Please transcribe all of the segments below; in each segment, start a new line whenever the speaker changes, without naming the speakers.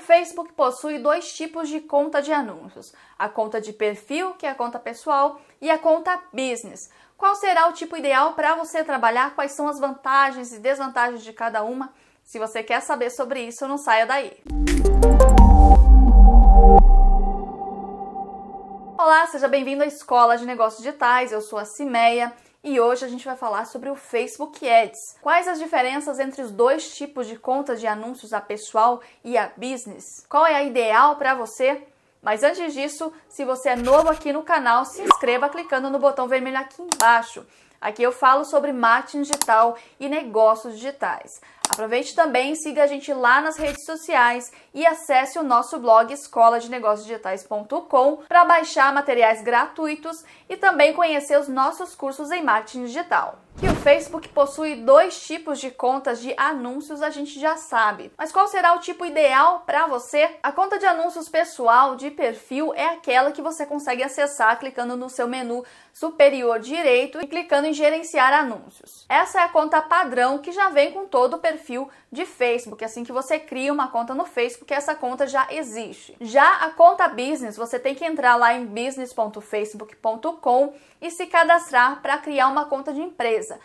O Facebook possui dois tipos de conta de anúncios: a conta de perfil, que é a conta pessoal, e a conta business. Qual será o tipo ideal para você trabalhar? Quais são as vantagens e desvantagens de cada uma? Se você quer saber sobre isso, não saia daí. Olá, seja bem-vindo à Escola de Negócios Digitais. Eu sou a Cimeia e hoje a gente vai falar sobre o Facebook Ads. Quais as diferenças entre os dois tipos de contas de anúncios, a pessoal e a business? Qual é a ideal para você? Mas antes disso, se você é novo aqui no canal, se inscreva clicando no botão vermelho aqui embaixo. Aqui eu falo sobre marketing digital e negócios digitais. Aproveite também, siga a gente lá nas redes sociais e acesse o nosso blog escola de digitais.com para baixar materiais gratuitos e também conhecer os nossos cursos em marketing digital. Facebook possui dois tipos de contas de anúncios, a gente já sabe. Mas qual será o tipo ideal para você? A conta de anúncios pessoal de perfil é aquela que você consegue acessar clicando no seu menu superior direito e clicando em gerenciar anúncios. Essa é a conta padrão que já vem com todo o perfil de Facebook. Assim que você cria uma conta no Facebook, essa conta já existe. Já a conta business, você tem que entrar lá em business.facebook.com e se cadastrar para criar uma conta de empresa.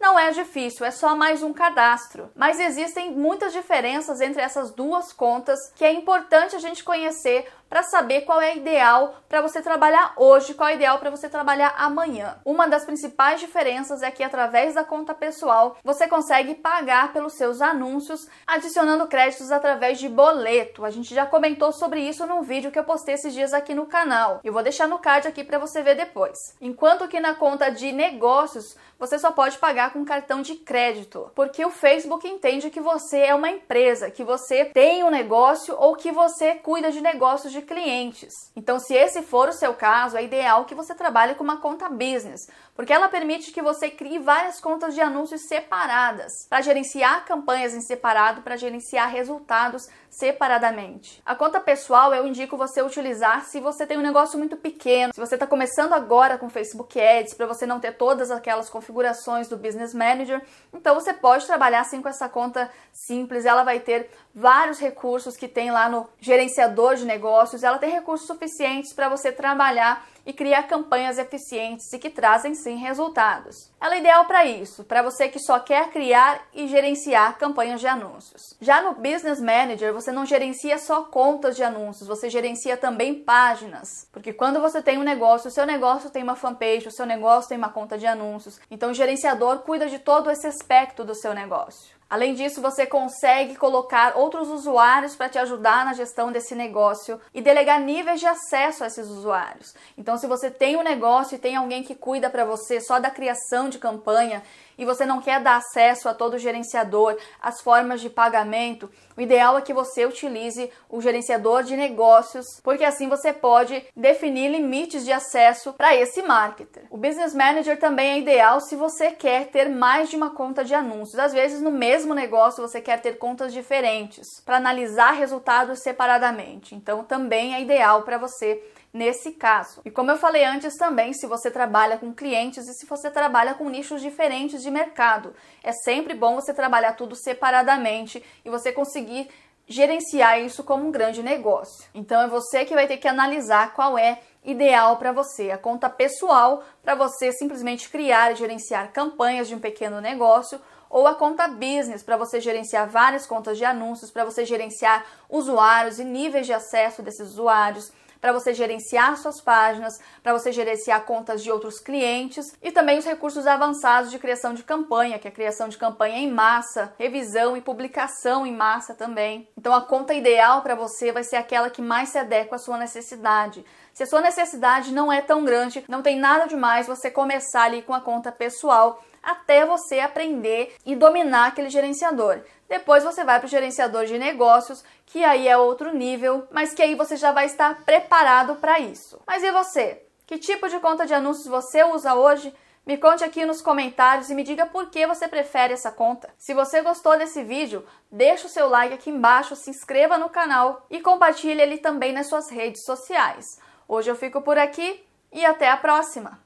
Não é difícil, é só mais um cadastro. Mas existem muitas diferenças entre essas duas contas que é importante a gente conhecer para saber qual é ideal para você trabalhar hoje, qual é ideal para você trabalhar amanhã. Uma das principais diferenças é que através da conta pessoal você consegue pagar pelos seus anúncios adicionando créditos através de boleto. A gente já comentou sobre isso num vídeo que eu postei esses dias aqui no canal. Eu vou deixar no card aqui para você ver depois. Enquanto que na conta de negócios você só pode pagar pagar com cartão de crédito, porque o Facebook entende que você é uma empresa, que você tem um negócio ou que você cuida de negócios de clientes. Então, se esse for o seu caso, é ideal que você trabalhe com uma conta business, porque ela permite que você crie várias contas de anúncios separadas, para gerenciar campanhas em separado, para gerenciar resultados separadamente. A conta pessoal eu indico você utilizar se você tem um negócio muito pequeno, se você está começando agora com Facebook Ads, para você não ter todas aquelas configurações do business Business Manager. Então você pode trabalhar assim com essa conta simples, ela vai ter vários recursos que tem lá no gerenciador de negócios, ela tem recursos suficientes para você trabalhar e criar campanhas eficientes e que trazem sim resultados. Ela é ideal para isso, para você que só quer criar e gerenciar campanhas de anúncios. Já no Business Manager, você não gerencia só contas de anúncios, você gerencia também páginas. Porque quando você tem um negócio, o seu negócio tem uma fanpage, o seu negócio tem uma conta de anúncios. Então o gerenciador cuida de todo esse aspecto do seu negócio. Além disso, você consegue colocar outros usuários para te ajudar na gestão desse negócio e delegar níveis de acesso a esses usuários. Então, se você tem um negócio e tem alguém que cuida para você só da criação de campanha e você não quer dar acesso a todo gerenciador, as formas de pagamento, o ideal é que você utilize o gerenciador de negócios, porque assim você pode definir limites de acesso para esse marketer. O Business Manager também é ideal se você quer ter mais de uma conta de anúncios. Às vezes, no mesmo negócio, você quer ter contas diferentes para analisar resultados separadamente. Então, também é ideal para você nesse caso. E como eu falei antes também, se você trabalha com clientes e se você trabalha com nichos diferentes de mercado, é sempre bom você trabalhar tudo separadamente e você conseguir gerenciar isso como um grande negócio. Então é você que vai ter que analisar qual é ideal para você, a conta pessoal para você simplesmente criar e gerenciar campanhas de um pequeno negócio ou a conta business para você gerenciar várias contas de anúncios, para você gerenciar usuários e níveis de acesso desses usuários para você gerenciar suas páginas, para você gerenciar contas de outros clientes e também os recursos avançados de criação de campanha, que é a criação de campanha em massa, revisão e publicação em massa também. Então a conta ideal para você vai ser aquela que mais se adequa à sua necessidade. Se a sua necessidade não é tão grande, não tem nada demais você começar ali com a conta pessoal até você aprender e dominar aquele gerenciador. Depois você vai para o gerenciador de negócios, que aí é outro nível, mas que aí você já vai estar preparado para isso. Mas e você? Que tipo de conta de anúncios você usa hoje? Me conte aqui nos comentários e me diga por que você prefere essa conta. Se você gostou desse vídeo, deixa o seu like aqui embaixo, se inscreva no canal e compartilhe ele também nas suas redes sociais. Hoje eu fico por aqui e até a próxima!